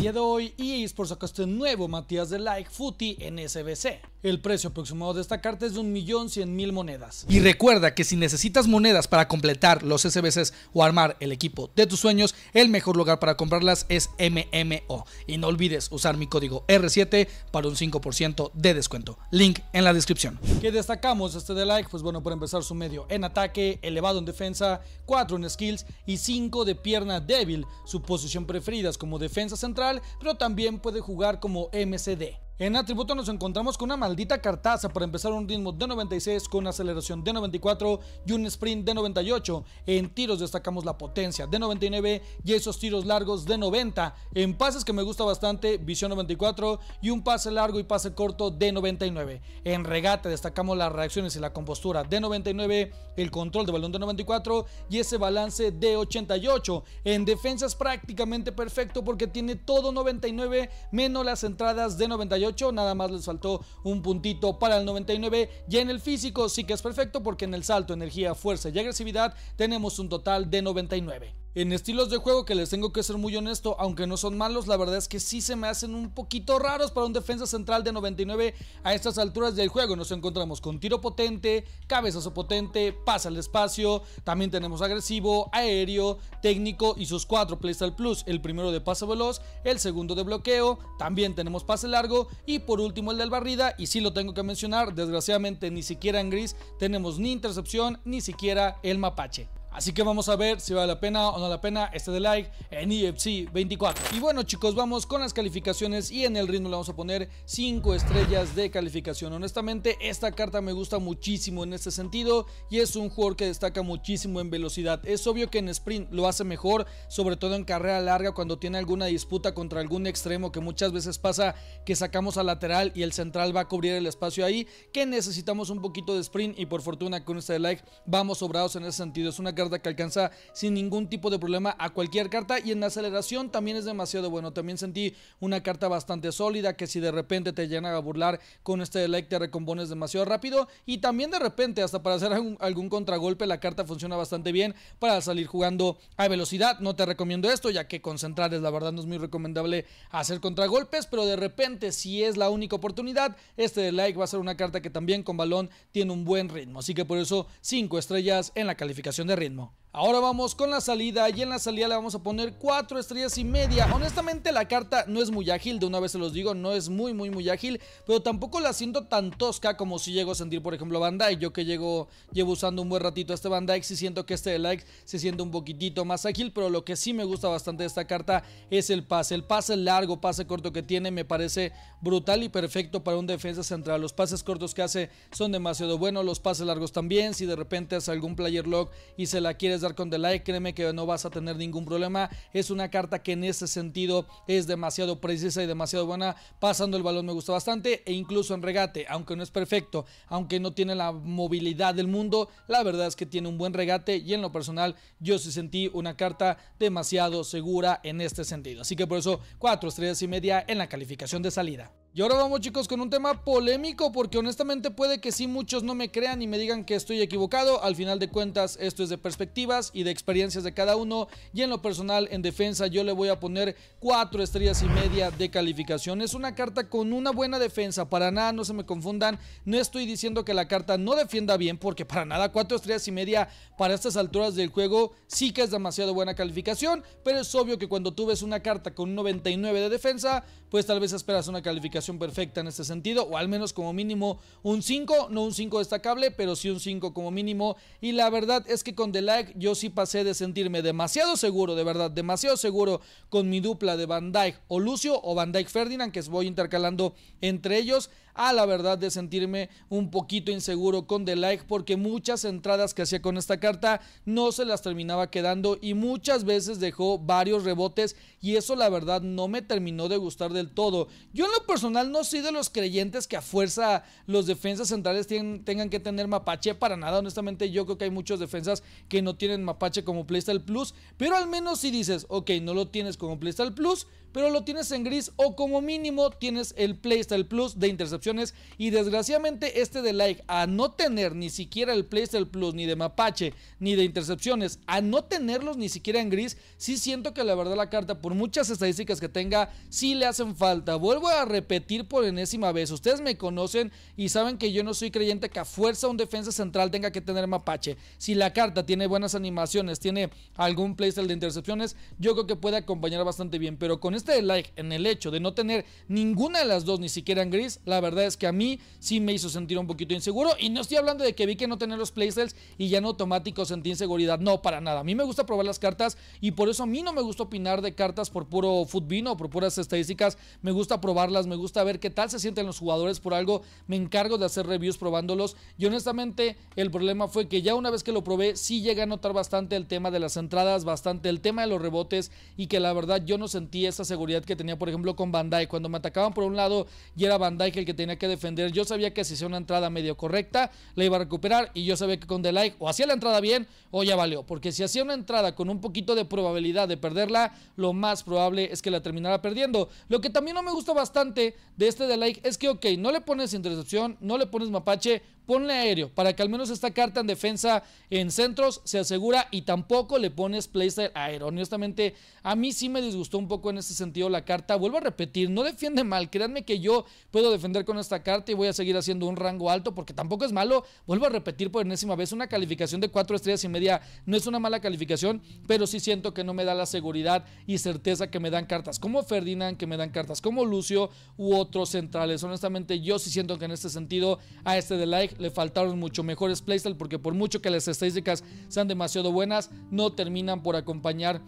día de hoy y e Sports sacó este nuevo Matías de Like Footy en SBC. El precio aproximado de esta carta es de 1.100.000 monedas. Y recuerda que si necesitas monedas para completar los SBCs o armar el equipo de tus sueños, el mejor lugar para comprarlas es MMO. Y no olvides usar mi código R7 para un 5% de descuento. Link en la descripción. ¿Qué destacamos este de Like? Pues bueno, por empezar su medio en ataque, elevado en defensa, 4 en skills y 5 de pierna débil. Su posición preferida es como defensa central pero también puede jugar como MCD. En atributo nos encontramos con una maldita cartaza para empezar un ritmo de 96 con aceleración de 94 y un sprint de 98. En tiros destacamos la potencia de 99 y esos tiros largos de 90. En pases que me gusta bastante, visión 94 y un pase largo y pase corto de 99. En regate destacamos las reacciones y la compostura de 99, el control de balón de 94 y ese balance de 88. En defensa es prácticamente perfecto porque tiene todo 99 menos las entradas de 98 nada más les faltó un puntito para el 99. Y en el físico sí que es perfecto porque en el salto, energía, fuerza y agresividad tenemos un total de 99. En estilos de juego que les tengo que ser muy honesto, aunque no son malos, la verdad es que sí se me hacen un poquito raros para un defensa central de 99 a estas alturas del juego. Nos encontramos con tiro potente, cabezazo potente, pasa al espacio, también tenemos agresivo, aéreo, técnico y sus cuatro playstyle plus. El primero de pase veloz, el segundo de bloqueo, también tenemos pase largo y por último el del barrida. Y sí lo tengo que mencionar, desgraciadamente ni siquiera en gris tenemos ni intercepción ni siquiera el mapache. Así que vamos a ver si vale la pena o no la pena este de like en EFC 24. Y bueno chicos, vamos con las calificaciones y en el ritmo le vamos a poner 5 estrellas de calificación. Honestamente, esta carta me gusta muchísimo en este sentido y es un jugador que destaca muchísimo en velocidad. Es obvio que en sprint lo hace mejor, sobre todo en carrera larga cuando tiene alguna disputa contra algún extremo que muchas veces pasa que sacamos a lateral y el central va a cubrir el espacio ahí, que necesitamos un poquito de sprint y por fortuna con este de like vamos sobrados en ese sentido. Es una carta que alcanza sin ningún tipo de problema a cualquier carta. Y en aceleración también es demasiado bueno. También sentí una carta bastante sólida que si de repente te llegan a burlar con este like te recompones demasiado rápido. Y también de repente hasta para hacer algún, contragolpe la carta funciona bastante bien para salir jugando a velocidad. No te recomiendo esto ya que concentrar es la verdad no es muy recomendable hacer contragolpes. Pero de repente si es la única oportunidad este like va a ser una carta que también con balón tiene un buen ritmo. Así que por eso 5 estrellas en la calificación de ritmo. événement. Ahora vamos con la salida y en la salida le vamos a poner 4 estrellas y media Honestamente la carta no es muy ágil, de una vez se los digo, no es muy muy muy ágil Pero tampoco la siento tan tosca como si llego a sentir por ejemplo Bandai. Yo que llego, llevo usando un buen ratito este Bandai, Dyke, sí siento que este de like se siente un poquitito más ágil Pero lo que sí me gusta bastante de esta carta es el pase El pase largo, pase corto que tiene me parece brutal y perfecto para un defensa central Los pases cortos que hace son demasiado buenos, los pases largos también Si de repente hace algún player lock y se la quieres dar con the like, créeme que no vas a tener ningún problema. Es una carta que en ese sentido es demasiado precisa y demasiado buena. Pasando el balón me gusta bastante e incluso en regate, aunque no es perfecto, aunque no tiene la movilidad del mundo, la verdad es que tiene un buen regate y en lo personal yo sí sentí una carta demasiado segura en este sentido. Así que por eso 4 estrellas y media en la calificación de salida. Y ahora vamos chicos con un tema polémico porque honestamente puede que sí muchos no me crean y me digan que estoy equivocado. Al final de cuentas esto es de perspectivas y de experiencias de cada uno y en lo personal en defensa yo le voy a poner 4 estrellas y media de calificación. Es una carta con una buena defensa, para nada no se me confundan. No estoy diciendo que la carta no defienda bien porque para nada 4 estrellas y media para estas alturas del juego sí que es demasiado buena calificación. Pero es obvio que cuando tú ves una carta con 99 de defensa pues tal vez esperas una calificación perfecta en este sentido, o al menos como mínimo un 5, no un 5 destacable, pero sí un 5 como mínimo. Y la verdad es que con The yo sí pasé de sentirme demasiado seguro, de verdad, demasiado seguro con mi dupla de Van Dyke o Lucio o Van Dyke Ferdinand, que voy intercalando entre ellos, a la verdad de sentirme un poquito inseguro con The Like porque muchas entradas que hacía con esta carta no se las terminaba quedando y muchas veces dejó varios rebotes y eso la verdad no me terminó de gustar del todo. Yo en lo personal no soy de los creyentes que a fuerza los defensas centrales tengan que tener mapache para nada, honestamente yo creo que hay muchos defensas que no tienen mapache como playstyle Plus, pero al menos si dices, ok, no lo tienes como playstyle Plus, pero lo tienes en gris o como mínimo tienes el Playstyle Plus de intercepciones y desgraciadamente este de like a no tener ni siquiera el Playstyle Plus ni de mapache ni de intercepciones, a no tenerlos ni siquiera en gris, sí siento que la verdad la carta por muchas estadísticas que tenga sí le hacen falta. Vuelvo a repetir por enésima vez, ustedes me conocen y saben que yo no soy creyente que a fuerza un defensa central tenga que tener mapache. Si la carta tiene buenas animaciones, tiene algún playstyle de intercepciones, yo creo que puede acompañar bastante bien, pero con este like en el hecho de no tener ninguna de las dos, ni siquiera en gris, la verdad es que a mí sí me hizo sentir un poquito inseguro. Y no estoy hablando de que vi que no tenía los playstyles y ya en automático sentí inseguridad. No, para nada. A mí me gusta probar las cartas y por eso a mí no me gusta opinar de cartas por puro futbino o por puras estadísticas. Me gusta probarlas, me gusta ver qué tal se sienten los jugadores por algo. Me encargo de hacer reviews probándolos. Y honestamente, el problema fue que ya una vez que lo probé, sí llegué a notar bastante el tema de las entradas, bastante el tema de los rebotes y que la verdad yo no sentí esas seguridad que tenía, por ejemplo, con Bandai. Cuando me atacaban por un lado y era Bandai el que tenía que defender, yo sabía que si hacía una entrada medio correcta, la iba a recuperar y yo sabía que con The Like o hacía la entrada bien o ya valió. Porque si hacía una entrada con un poquito de probabilidad de perderla, lo más probable es que la terminara perdiendo. Lo que también no me gusta bastante de este The Like es que, ok, no le pones intercepción, no le pones mapache, ponle aéreo para que al menos esta carta en defensa en centros se asegura y tampoco le pones playstyle aéreo. Honestamente, a mí sí me disgustó un poco en ese sentido la carta. Vuelvo a repetir, no defiende mal. Créanme que yo puedo defender con esta carta y voy a seguir haciendo un rango alto porque tampoco es malo. Vuelvo a repetir por enésima vez, una calificación de 4 estrellas y media no es una mala calificación, pero sí siento que no me da la seguridad y certeza que me dan cartas como Ferdinand, que me dan cartas como Lucio u otros centrales. Honestamente, yo sí siento que en este sentido a este de like le faltaron mucho mejores playstyle porque por mucho que las estadísticas sean demasiado buenas, no terminan por acompañar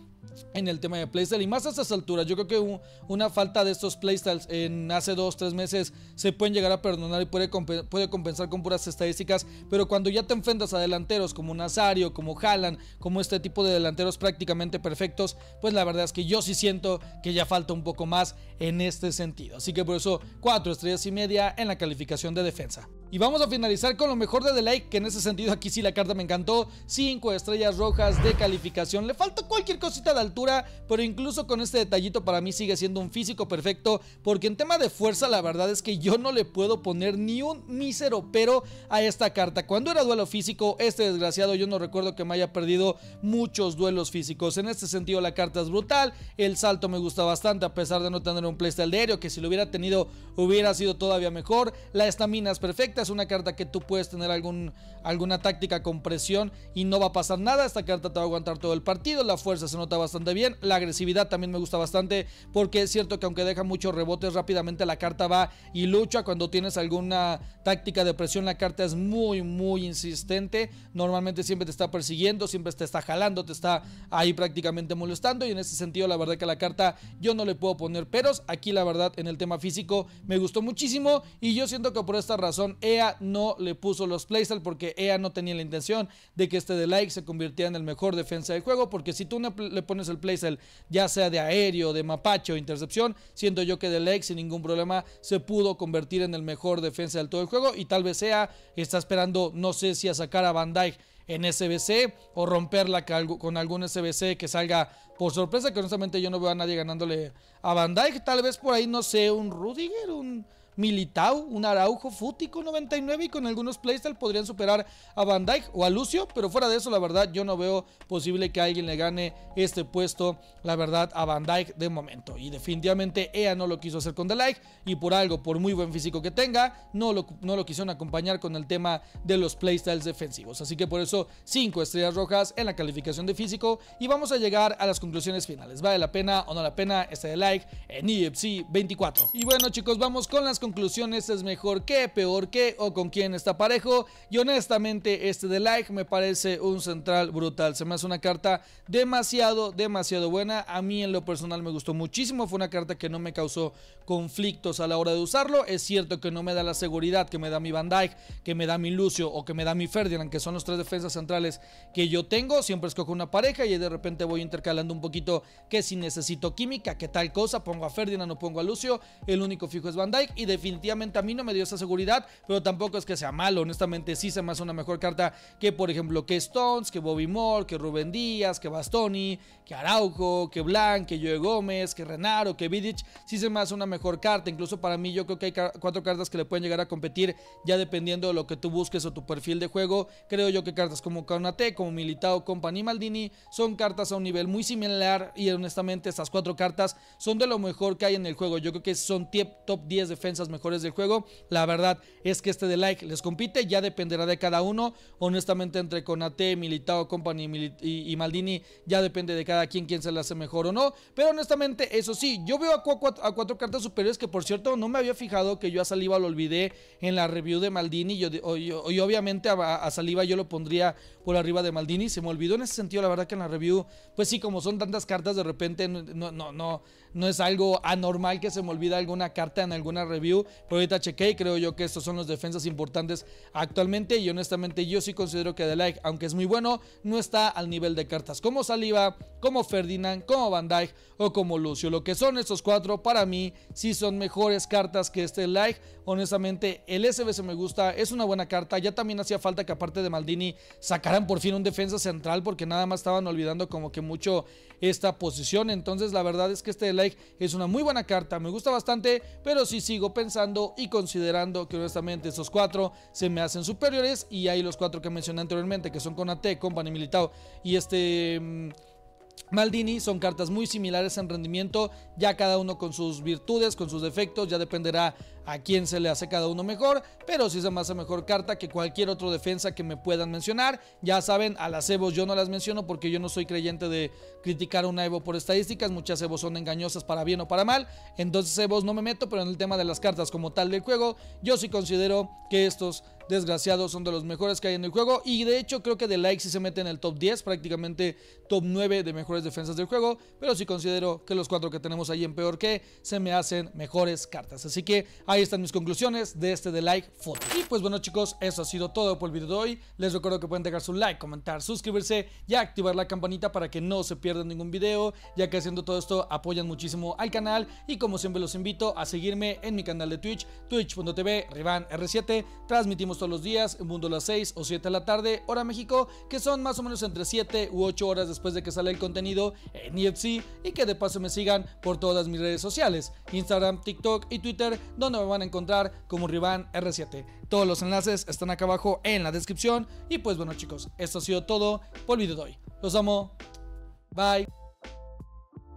en el tema de playstyle. Y más a estas alturas, yo creo que una falta de estos playstyles en hace 2, 3 meses se pueden llegar a perdonar y puede, puede, compensar con puras estadísticas. Pero cuando ya te enfrentas a delanteros como Nazario, como Haaland, como este tipo de delanteros prácticamente perfectos, pues la verdad es que yo sí siento que ya falta un poco más en este sentido. Así que por eso 4 estrellas y media en la calificación de defensa. Y vamos a finalizar con lo mejor de The Lake, que en ese sentido aquí sí la carta me encantó. 5 estrellas rojas de calificación. Le falta cualquier cosita de altura, pero incluso con este detallito para mí sigue siendo un físico perfecto, porque en tema de fuerza la verdad es que yo no le puedo poner ni un mísero pero a esta carta. Cuando era duelo físico, este desgraciado yo no recuerdo que me haya perdido muchos duelos físicos. En este sentido la carta es brutal, el salto me gusta bastante a pesar de no tener un playstyle de aéreo, que si lo hubiera tenido hubiera sido todavía mejor. La estamina es perfecta, es una carta que tú puedes tener algún, alguna táctica con presión y no va a pasar nada. Esta carta te va a aguantar todo el partido, la fuerza se nota bastante bien. La agresividad también me gusta bastante porque es cierto que aunque deja muchos rebotes, rápidamente la carta va y lucha. Cuando tienes alguna táctica de presión, la carta es muy, muy insistente. Normalmente siempre te está persiguiendo, siempre te está jalando, te está ahí prácticamente molestando. Y en ese sentido, la verdad que la carta yo no le puedo poner peros. Aquí, la verdad, en el tema físico me gustó muchísimo. Y yo siento que por esta razón EA no le puso los playstyle porque EA no tenía la intención de que este de like se convirtiera en el mejor defensa del juego. Porque si tú le pones el el ya sea de aéreo, de mapache o intercepción, siento yo que leg sin ningún problema se pudo convertir en el mejor defensa del todo el juego y tal vez sea, está esperando, no sé si a sacar a Van Dyke en SBC o romperla con algún SBC que salga por sorpresa, que honestamente yo no veo a nadie ganándole a Van Dyke, tal vez por ahí, no sé, un Rudiger, un... Militao, un Araujo Fútico 99 y con algunos playstyle podrían superar a Van Dijk o a Lucio, pero fuera de eso, la verdad, yo no veo posible que alguien le gane este puesto, la verdad, a Van Dijk de momento. Y definitivamente EA no lo quiso hacer con The Like y por algo, por muy buen físico que tenga, no lo, no lo quisieron acompañar con el tema de los playstyles defensivos. Así que por eso, 5 estrellas rojas en la calificación de físico y vamos a llegar a las conclusiones finales. ¿Vale la pena o no la pena este The like en EFC 24? Y bueno, chicos, vamos con las conclusiones es mejor que, peor que o con quién está parejo. Y honestamente este de like me parece un central brutal. Se me hace una carta demasiado, demasiado buena. A mí en lo personal me gustó muchísimo. Fue una carta que no me causó conflictos a la hora de usarlo. Es cierto que no me da la seguridad que me da mi Van Dyke, que me da mi Lucio o que me da mi Ferdinand, que son los tres defensas centrales que yo tengo. Siempre escojo una pareja y de repente voy intercalando un poquito que si necesito química, que tal cosa, pongo a Ferdinand o pongo a Lucio. El único fijo es Van Dyke y definitivamente a mí no me dio esa seguridad, pero tampoco es que sea malo, honestamente sí se me hace una mejor carta que por ejemplo que Stones, que Bobby Moore, que Rubén Díaz, que Bastoni, que Araujo, que Blanc, que Joe Gómez, que Renaro, que Vidic, sí se me hace una mejor carta, incluso para mí yo creo que hay cuatro cartas que le pueden llegar a competir ya dependiendo de lo que tú busques o tu perfil de juego, creo yo que cartas como Kaunate, como Militao, Company Maldini son cartas a un nivel muy similar y honestamente estas cuatro cartas son de lo mejor que hay en el juego, yo creo que son top 10 defensas mejores del juego. La verdad es que este de like les compite, ya dependerá de cada uno. Honestamente, entre Conate, Militao, Company y, Maldini, ya depende de cada quien quién se le hace mejor o no. Pero honestamente, eso sí, yo veo a cuatro, a cuatro cartas superiores que, por cierto, no me había fijado que yo a Saliva lo olvidé en la review de Maldini. y obviamente a, a Saliva yo lo pondría por arriba de Maldini. Se me olvidó en ese sentido, la verdad que en la review, pues sí, como son tantas cartas, de repente no, no, no, no es algo anormal que se me olvida alguna carta en alguna review, pero ahorita chequé creo yo que estos son los defensas importantes actualmente y honestamente yo sí considero que The Like, aunque es muy bueno, no está al nivel de cartas como Saliva como Ferdinand, como Van o como Lucio. Lo que son estos cuatro para mí sí son mejores cartas que este Like. Honestamente, el se me gusta, es una buena carta. Ya también hacía falta que aparte de Maldini sacaran por fin un defensa central porque nada más estaban olvidando como que mucho esta posición. Entonces, la verdad es que este es una muy buena carta, me gusta bastante, pero si sigo pensando y considerando que honestamente esos cuatro se me hacen superiores y hay los cuatro que mencioné anteriormente, que son Conate, Company, Militao y este... Mm, Maldini son cartas muy similares en rendimiento, ya cada uno con sus virtudes, con sus defectos, ya dependerá a quién se le hace cada uno mejor, pero sí se me hace mejor carta que cualquier otro defensa que me puedan mencionar. Ya saben, a las Evos yo no las menciono porque yo no soy creyente de criticar una Evo por estadísticas, muchas Evos son engañosas para bien o para mal, entonces Evos no me meto, pero en el tema de las cartas como tal del juego, yo sí considero que estos desgraciados son de los mejores que hay en el juego y de hecho creo que de like sí se mete en el top 10, prácticamente top 9 de mejores defensas del juego, pero sí considero que los cuatro que tenemos ahí en peor que se me hacen mejores cartas. Así que Ahí están mis conclusiones de este de like foto. Y pues bueno chicos, eso ha sido todo por el video de hoy. Les recuerdo que pueden dejar su like, comentar, suscribirse y activar la campanita para que no se pierdan ningún video, ya que haciendo todo esto apoyan muchísimo al canal y como siempre los invito a seguirme en mi canal de Twitch, twitch.tv rivanr7. Transmitimos todos los días en mundo a las 6 o 7 de la tarde, hora México, que son más o menos entre 7 u 8 horas después de que sale el contenido en EFC y que de paso me sigan por todas mis redes sociales, Instagram, TikTok y Twitter, donde me van a encontrar como Rivan R7. Todos los enlaces están acá abajo en la descripción. Y pues bueno chicos, esto ha sido todo por el video de hoy. Los amo. Bye.